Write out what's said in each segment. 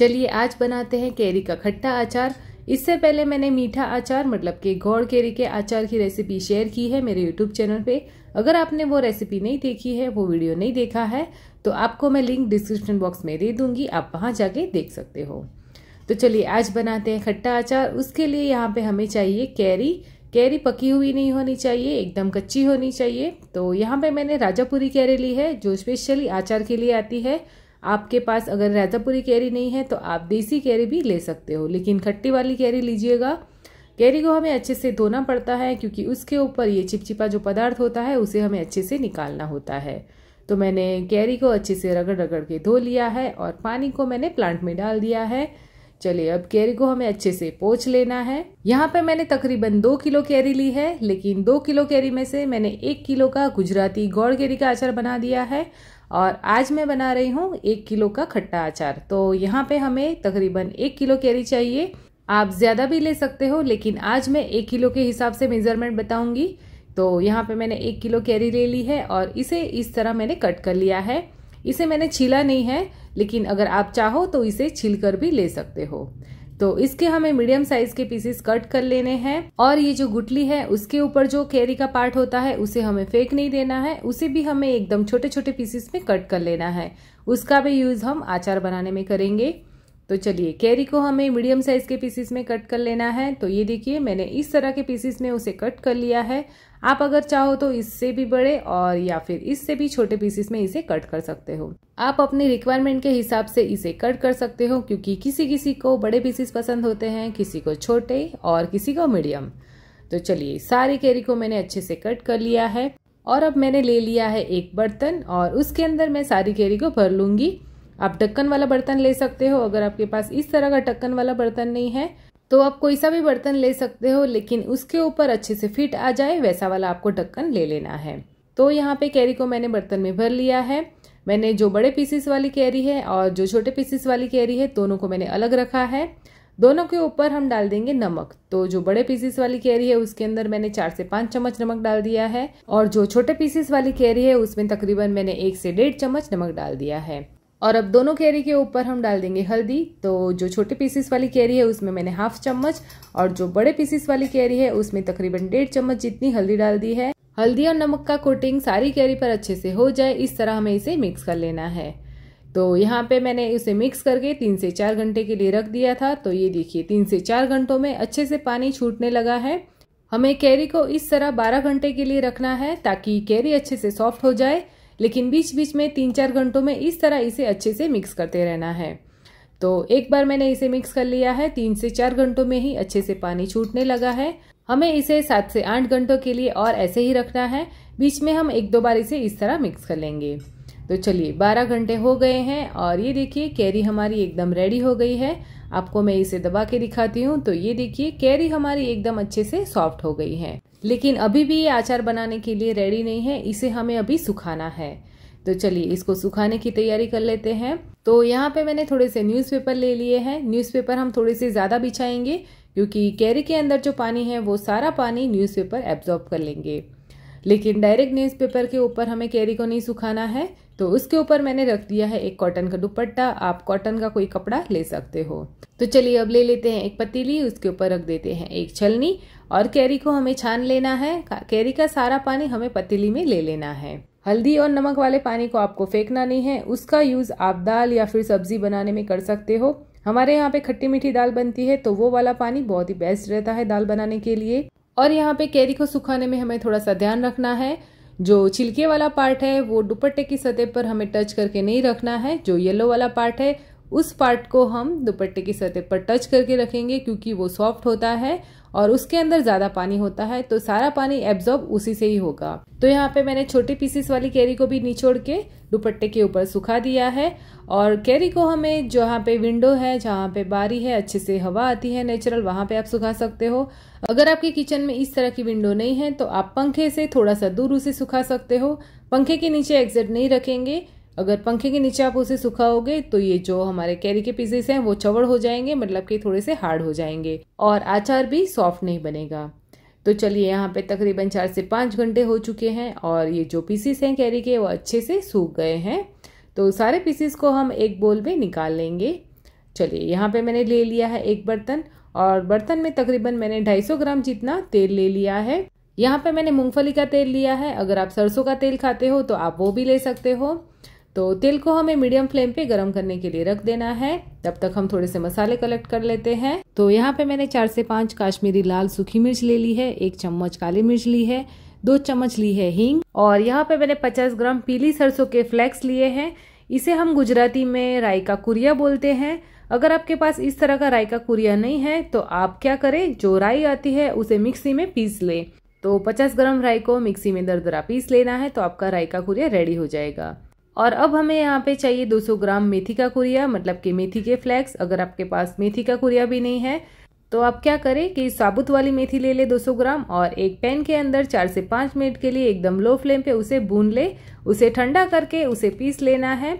चलिए आज बनाते हैं कैरी का खट्टा अचार इससे पहले मैंने मीठा अचार मतलब कि घोड़ कैरी के अचार की रेसिपी शेयर की है मेरे यूट्यूब चैनल पे अगर आपने वो रेसिपी नहीं देखी है वो वीडियो नहीं देखा है तो आपको मैं लिंक डिस्क्रिप्शन बॉक्स में दे दूंगी आप वहाँ जाके देख सकते हो तो चलिए आज बनाते हैं खट्टा अचार उसके लिए यहाँ पे हमें चाहिए कैरी कैरी पकी हुई नहीं होनी चाहिए एकदम कच्ची होनी चाहिए तो यहाँ पे मैंने राजापुरी कैरी ली है जो स्पेशली आचार के लिए आती है आपके पास अगर रायतापुरी कैरी नहीं है तो आप देसी कैरी भी ले सकते हो लेकिन खट्टी वाली कैरी लीजिएगा कैरी को हमें अच्छे से धोना पड़ता है क्योंकि उसके ऊपर ये चिपचिपा जो पदार्थ होता है उसे हमें अच्छे से निकालना होता है तो मैंने कैरी को अच्छे से रगड़ रगड़ के धो लिया है और पानी को मैंने प्लांट में डाल दिया है चलिए अब कैरी को हमें अच्छे से पोछ लेना है यहाँ पे मैंने तकरीबन दो किलो कैरी ली है लेकिन दो किलो कैरी में से मैंने एक किलो का गुजराती गौड़ कैरी का अचार बना दिया है और आज मैं बना रही हूँ एक किलो का खट्टा अचार तो यहाँ पे हमें तकरीबन एक किलो कैरी चाहिए आप ज़्यादा भी ले सकते हो लेकिन आज मैं एक किलो के हिसाब से मेज़रमेंट बताऊँगी तो यहाँ पे मैंने एक किलो कैरी ले ली है और इसे इस तरह मैंने कट कर लिया है इसे मैंने छीला नहीं है लेकिन अगर आप चाहो तो इसे छील कर भी ले सकते हो तो इसके हमें मीडियम साइज के पीसेस कट कर लेने हैं और ये जो गुटली है उसके ऊपर जो कैरी का पार्ट होता है उसे हमें फेंक नहीं देना है उसे भी हमें एकदम छोटे छोटे पीसेस में कट कर लेना है उसका भी यूज़ हम आचार बनाने में करेंगे तो चलिए कैरी को हमें मीडियम साइज़ के पीसेस में कट कर लेना है तो ये देखिए मैंने इस तरह के पीसेस में उसे कट कर लिया है आप अगर चाहो तो इससे भी बड़े और या फिर इससे भी छोटे पीसेस में इसे कट कर सकते हो आप अपनी रिक्वायरमेंट के हिसाब से इसे कट कर सकते हो क्योंकि किसी किसी को बड़े पीसेस पसंद होते हैं किसी को छोटे और किसी को मीडियम तो चलिए सारी कैरी को मैंने अच्छे से कट कर लिया है और अब मैंने ले लिया है एक बर्तन और उसके अंदर मैं सारी कैरी को भर लूंगी आप ढक्कन वाला बर्तन ले सकते हो अगर आपके पास इस तरह का ढक्कन वाला बर्तन नहीं है तो आप कोई सा भी बर्तन ले सकते हो लेकिन उसके ऊपर अच्छे से फिट आ जाए वैसा वाला आपको ढक्कन ले लेना है तो यहाँ पे कैरी को मैंने बर्तन में भर लिया है मैंने जो बड़े पीसेस वाली कैरी है और जो छोटे पीसेस वाली कैरी है दोनों को मैंने अलग रखा है दोनों के ऊपर हम डाल देंगे नमक तो जो बड़े पीसेस वाली कैरी है उसके अंदर मैंने चार से पाँच चम्मच नमक डाल दिया है और जो छोटे पीसेस वाली कैरी है उसमें तकरीबन मैंने एक से डेढ़ चम्मच नमक डाल दिया है और अब दोनों कैरी के ऊपर हम डाल देंगे हल्दी तो जो छोटे पीसेस वाली कैरी है उसमें मैंने हाफ चम्मच और जो बड़े पीसेस वाली कैरी है उसमें तकरीबन डेढ़ चम्मच जितनी हल्दी डाल दी है हल्दी और नमक का कोटिंग सारी कैरी पर अच्छे से हो जाए इस तरह हमें इसे मिक्स कर लेना है तो यहाँ पे मैंने इसे मिक्स करके तीन से चार घंटे के लिए रख दिया था तो ये देखिए तीन से चार घंटों में अच्छे से पानी छूटने लगा है हमें कैरी को इस तरह 12 घंटे के लिए रखना है ताकि कैरी अच्छे से सॉफ्ट हो जाए लेकिन बीच बीच में तीन चार घंटों में इस तरह इसे अच्छे से मिक्स करते रहना है तो एक बार मैंने इसे मिक्स कर लिया है तीन से चार घंटों में ही अच्छे से पानी छूटने लगा है हमें इसे सात से आठ घंटों के लिए और ऐसे ही रखना है बीच में हम एक दो बार इसे इस तरह मिक्स कर लेंगे तो चलिए 12 घंटे हो गए हैं और ये देखिए कैरी हमारी एकदम रेडी हो गई है आपको मैं इसे दबा के दिखाती हूँ तो ये देखिए कैरी हमारी एकदम अच्छे से सॉफ्ट हो गई है लेकिन अभी भी ये आचार बनाने के लिए रेडी नहीं है इसे हमें अभी सुखाना है तो चलिए इसको सुखाने की तैयारी कर लेते हैं तो यहाँ पे मैंने थोड़े से न्यूज़पेपर ले लिए हैं न्यूज़पेपर हम थोड़े से ज़्यादा बिछाएंगे क्योंकि कैरी के अंदर जो पानी है वो सारा पानी न्यूज़पेपर एब्जॉर्ब कर लेंगे लेकिन डायरेक्ट न्यूज़पेपर के ऊपर हमें कैरी को नहीं सुखाना है तो उसके ऊपर मैंने रख दिया है एक कॉटन का दुपट्टा आप कॉटन का कोई कपड़ा ले सकते हो तो चलिए अब ले लेते हैं एक पतीली उसके ऊपर रख देते हैं एक छलनी और कैरी को हमें छान लेना है कैरी का सारा पानी हमें पतीली में ले लेना है हल्दी और नमक वाले पानी को आपको फेंकना नहीं है उसका यूज़ आप दाल या फिर सब्जी बनाने में कर सकते हो हमारे यहाँ पे खट्टी मीठी दाल बनती है तो वो वाला पानी बहुत ही बेस्ट रहता है दाल बनाने के लिए और यहाँ पे कैरी को सुखाने में हमें थोड़ा सा ध्यान रखना है जो छिलके वाला पार्ट है वो दुपट्टे की सतह पर हमें टच करके नहीं रखना है जो येलो वाला पार्ट है उस पार्ट को हम दुपट्टे की सतह पर टच करके रखेंगे क्योंकि वो सॉफ्ट होता है और उसके अंदर ज़्यादा पानी होता है तो सारा पानी एब्जॉर्ब उसी से ही होगा तो यहाँ पे मैंने छोटे पीसेस वाली कैरी को भी निचोड़ के दुपट्टे के ऊपर सुखा दिया है और कैरी को हमें जहाँ पे विंडो है जहाँ पे बारी है अच्छे से हवा आती है नेचुरल वहां पे आप सुखा सकते हो अगर आपके किचन में इस तरह की विंडो नहीं है तो आप पंखे से थोड़ा सा दूर उसे सुखा सकते हो पंखे के नीचे एग्जिट नहीं रखेंगे अगर पंखे के नीचे आप उसे सुखाओगे तो ये जो हमारे कैरी के पीसेस हैं वो चवड़ हो जाएंगे मतलब कि थोड़े से हार्ड हो जाएंगे और आचार भी सॉफ्ट नहीं बनेगा तो चलिए यहाँ पे तकरीबन चार से पाँच घंटे हो चुके हैं और ये जो पीसीस हैं कैरी के वो अच्छे से सूख गए हैं तो सारे पीसीस को हम एक बोल में निकाल लेंगे चलिए यहाँ पे मैंने ले लिया है एक बर्तन और बर्तन में तकरीबन मैंने 250 ग्राम जितना तेल ले लिया है यहाँ पे मैंने मूंगफली का तेल लिया है अगर आप सरसों का तेल खाते हो तो आप वो भी ले सकते हो तो तिल को हमें मीडियम फ्लेम पे गरम करने के लिए रख देना है तब तक हम थोड़े से मसाले कलेक्ट कर लेते हैं तो यहाँ पे मैंने चार से पाँच काश्मीरी लाल सूखी मिर्च ले ली है एक चम्मच काली मिर्च ली है दो चम्मच ली है हींग और यहाँ पे मैंने 50 ग्राम पीली सरसों के फ्लेक्स लिए हैं इसे हम गुजराती में राई का कुरिया बोलते हैं अगर आपके पास इस तरह का राय का कुरिया नहीं है तो आप क्या करें जो राई आती है उसे मिक्सी में पीस ले तो 50 ग्राम राई को मिक्सी में दरा पीस लेना है तो आपका राय का कुरिया रेडी हो जाएगा और अब हमें यहाँ पे चाहिए 200 ग्राम मेथी का कुरिया मतलब कि मेथी के फ्लेक्स अगर आपके पास मेथी का कुरिया भी नहीं है तो आप क्या करें कि साबुत वाली मेथी ले ले 200 ग्राम और एक पैन के अंदर चार से पाँच मिनट के लिए एकदम लो फ्लेम पे उसे भून ले उसे ठंडा करके उसे पीस लेना है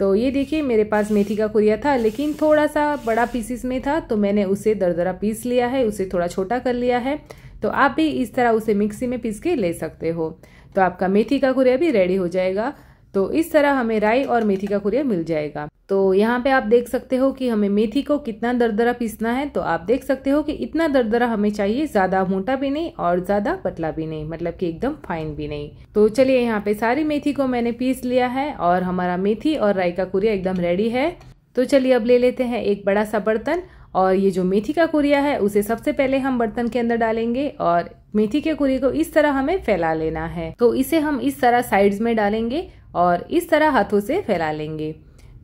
तो ये देखिए मेरे पास मेथी का कुरिया था लेकिन थोड़ा सा बड़ा पीसीस में था तो मैंने उसे दरदरा पीस लिया है उसे थोड़ा छोटा कर लिया है तो आप भी इस तरह उसे मिक्सी में पीस के ले सकते हो तो आपका मेथी का कुरिया भी रेडी हो जाएगा तो इस तरह हमें राई और मेथी का कुरिया मिल जाएगा तो यहाँ पे आप देख सकते हो कि हमें मेथी को कितना दरदरा पीसना है तो आप देख सकते हो कि इतना दरदरा हमें चाहिए ज़्यादा मोटा भी नहीं और ज़्यादा पतला भी नहीं मतलब कि एकदम फाइन भी नहीं तो चलिए यहाँ पे सारी मेथी को मैंने पीस लिया है और हमारा मेथी और राई का कुरिया एकदम रेडी है तो चलिए अब ले लेते हैं एक बड़ा सा बर्तन और ये जो मेथी का कुरिया है उसे सबसे पहले हम बर्तन के अंदर डालेंगे और मेथी के कुरिये को इस तरह हमें फैला लेना है तो इसे हम इस तरह साइड्स में डालेंगे और इस तरह हाथों से फैला लेंगे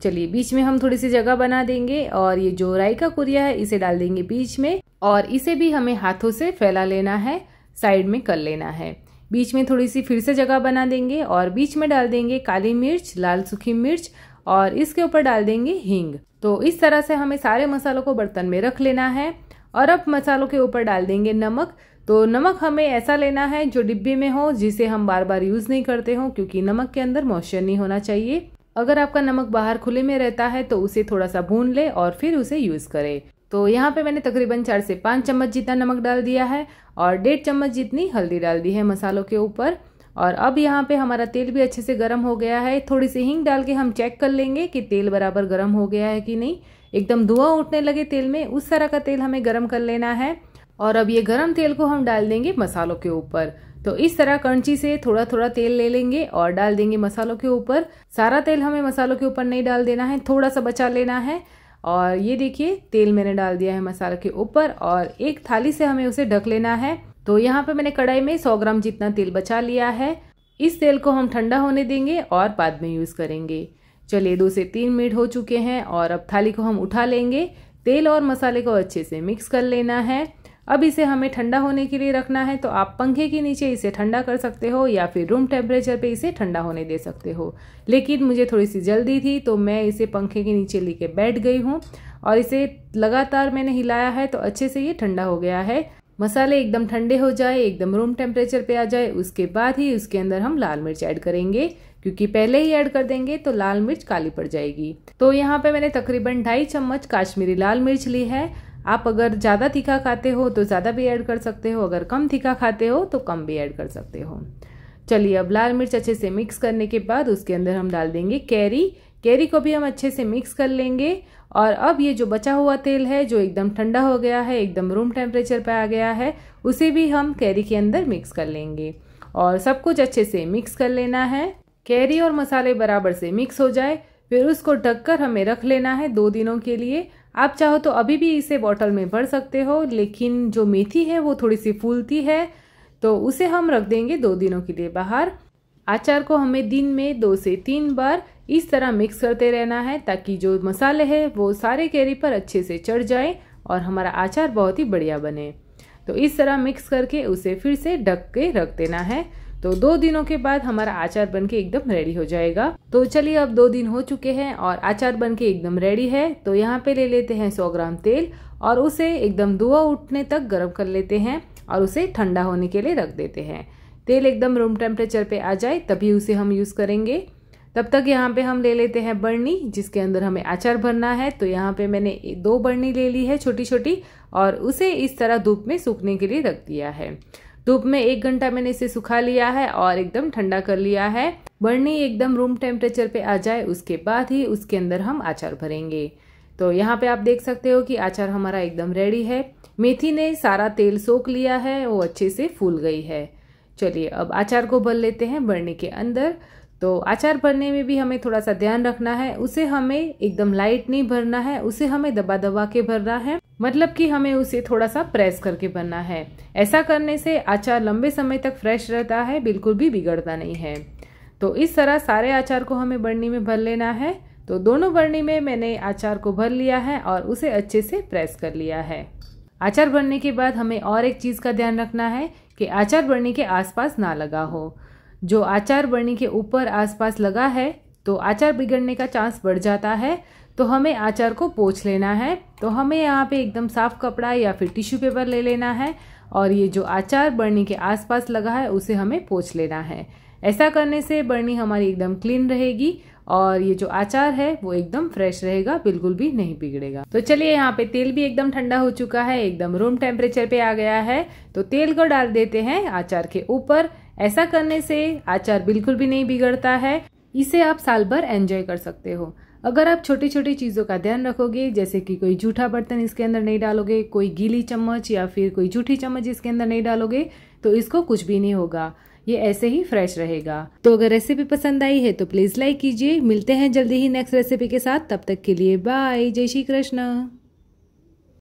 चलिए बीच में हम थोड़ी सी जगह बना देंगे और ये जो राई का कुरिया है इसे डाल देंगे बीच में और इसे भी हमें हाथों से फैला लेना है साइड में कर लेना है बीच में थोड़ी सी फिर से जगह बना देंगे और बीच में डाल देंगे काली मिर्च लाल सूखी मिर्च और इसके ऊपर डाल देंगे हींग तो इस तरह से हमें सारे मसालों को बर्तन में रख लेना है और अब मसालों के ऊपर डाल देंगे नमक तो नमक हमें ऐसा लेना है जो डिब्बे में हो जिसे हम बार बार यूज़ नहीं करते हो क्योंकि नमक के अंदर मॉइस्चर नहीं होना चाहिए अगर आपका नमक बाहर खुले में रहता है तो उसे थोड़ा सा भून ले और फिर उसे यूज़ करें तो यहाँ पे मैंने तकरीबन चार से पाँच चम्मच जितना नमक डाल दिया है और डेढ़ चम्मच जितनी हल्दी डाल दी है मसालों के ऊपर और अब यहाँ पे हमारा तेल भी अच्छे से गर्म हो गया है थोड़ी सी हिंग डाल के हम चेक कर लेंगे कि तेल बराबर गर्म हो गया है कि नहीं एकदम धुआं उठने लगे तेल में उस तरह का तेल हमें गर्म कर लेना है और अब ये गरम तेल को हम डाल देंगे मसालों के ऊपर तो इस तरह कंची से थोड़ा थोड़ा तेल ले लेंगे और डाल देंगे मसालों के ऊपर सारा तेल हमें मसालों के ऊपर नहीं डाल देना है थोड़ा सा बचा लेना है और ये देखिए तेल मैंने डाल दिया है मसालों के ऊपर और एक थाली से हमें उसे ढक लेना है तो यहाँ पे मैंने कढ़ाई में 100 ग्राम जितना तेल बचा लिया है इस तेल को हम ठंडा होने देंगे और बाद में यूज़ करेंगे चलिए दो से तीन मिनट हो चुके हैं और अब थाली को हम उठा लेंगे तेल और मसाले को अच्छे से मिक्स कर लेना है अब इसे हमें ठंडा होने के लिए रखना है तो आप पंखे के नीचे इसे ठंडा कर सकते हो या फिर रूम टेम्परेचर पे इसे ठंडा होने दे सकते हो लेकिन मुझे थोड़ी सी जल्दी थी तो मैं इसे पंखे के नीचे लेके बैठ गई हूँ और इसे लगातार मैंने हिलाया है तो अच्छे से ये ठंडा हो गया है मसाले एकदम ठंडे हो जाए एकदम रूम टेम्परेचर पे आ जाए उसके बाद ही उसके अंदर हम लाल मिर्च ऐड करेंगे क्योंकि पहले ही ऐड कर देंगे तो लाल मिर्च काली पड़ जाएगी तो यहाँ पे मैंने तकरीबन ढाई चम्मच काश्मीरी लाल मिर्च ली है आप अगर ज़्यादा तीखा खाते हो तो ज़्यादा भी ऐड कर सकते हो अगर कम तीखा खाते हो तो कम भी ऐड कर सकते हो चलिए अब लाल मिर्च अच्छे से मिक्स करने के बाद उसके अंदर हम डाल देंगे कैरी कैरी को भी हम अच्छे से मिक्स कर लेंगे और अब ये जो बचा हुआ तेल है जो एकदम ठंडा हो गया है एकदम रूम टेम्परेचर पर आ गया है उसे भी हम कैरी के अंदर मिक्स कर लेंगे और सब कुछ अच्छे से मिक्स कर लेना है कैरी और मसाले बराबर से मिक्स हो जाए फिर उसको ढककर हमें रख लेना है दो दिनों के लिए आप चाहो तो अभी भी इसे बॉटल में भर सकते हो लेकिन जो मेथी है वो थोड़ी सी फूलती है तो उसे हम रख देंगे दो दिनों के लिए बाहर अचार को हमें दिन में दो से तीन बार इस तरह मिक्स करते रहना है ताकि जो मसाले हैं वो सारे कैरी पर अच्छे से चढ़ जाए और हमारा अचार बहुत ही बढ़िया बने तो इस तरह मिक्स करके उसे फिर से ढक के रख देना है तो दो दिनों के बाद हमारा आचार बन के एकदम रेडी हो जाएगा तो चलिए अब दो दिन हो चुके हैं और आचार बन के एकदम रेडी है तो यहाँ पे ले लेते हैं सौ ग्राम तेल और उसे एकदम धुआं उठने तक गर्म कर लेते हैं और उसे ठंडा होने के लिए रख देते हैं तेल एकदम रूम टेम्परेचर पे आ जाए तभी उसे हम यूज़ करेंगे तब तक यहाँ पे हम ले लेते हैं बर्नी जिसके अंदर हमें अचार भरना है तो यहाँ पे मैंने दो बर्नी ले ली है छोटी छोटी और उसे इस तरह धूप में सूखने के लिए रख दिया है धूप में एक घंटा मैंने इसे सुखा लिया है और एकदम ठंडा कर लिया है बर्नी एकदम रूम टेम्परेचर पे आ जाए उसके बाद ही उसके अंदर हम आचार भरेंगे तो यहाँ पे आप देख सकते हो कि आचार हमारा एकदम रेडी है मेथी ने सारा तेल सोख लिया है वो अच्छे से फूल गई है चलिए अब आचार को भर लेते हैं बर्नी के अंदर तो आचार भरने में भी हमें थोड़ा सा ध्यान रखना है उसे हमें एकदम लाइट नहीं भरना है उसे हमें दबा दबा के भरना है मतलब कि हमें उसे थोड़ा सा प्रेस करके बनना है ऐसा करने से अचार लंबे समय तक फ्रेश रहता है बिल्कुल भी बिगड़ता नहीं है तो इस तरह सारे अचार को हमें बर्नी में भर लेना है तो दोनों बर्नी में मैंने अचार को भर लिया है और उसे अच्छे से प्रेस कर लिया है अचार भरने के बाद हमें और एक चीज़ का ध्यान रखना है कि अचार बर्नी के आसपास ना लगा हो जो अचार बर्नी के ऊपर आसपास लगा है तो आचार बिगड़ने का चांस बढ़ जाता है तो हमें आचार को पोछ लेना है तो हमें यहाँ पे एकदम साफ़ कपड़ा या फिर टिश्यू पेपर ले लेना है और ये जो आचार बर्नी के आसपास लगा है उसे हमें पोछ लेना है ऐसा करने से बर्नी हमारी एकदम क्लीन रहेगी और ये जो आचार है वो एकदम फ्रेश रहेगा बिल्कुल भी नहीं बिगड़ेगा तो चलिए यहाँ पे तेल भी एकदम ठंडा हो चुका है एकदम रूम टेम्परेचर पे आ गया है तो तेल को डाल देते हैं आचार के ऊपर ऐसा करने से आचार बिल्कुल भी नहीं बिगड़ता है इसे आप साल भर एंजॉय कर सकते हो अगर आप छोटी छोटी चीज़ों का ध्यान रखोगे जैसे कि कोई जूठा बर्तन इसके अंदर नहीं डालोगे कोई गीली चम्मच या फिर कोई जूठी चम्मच इसके अंदर नहीं डालोगे तो इसको कुछ भी नहीं होगा ये ऐसे ही फ्रेश रहेगा तो अगर रेसिपी पसंद आई है तो प्लीज़ लाइक कीजिए मिलते हैं जल्दी ही नेक्स्ट रेसिपी के साथ तब तक के लिए बाय जय श्री कृष्ण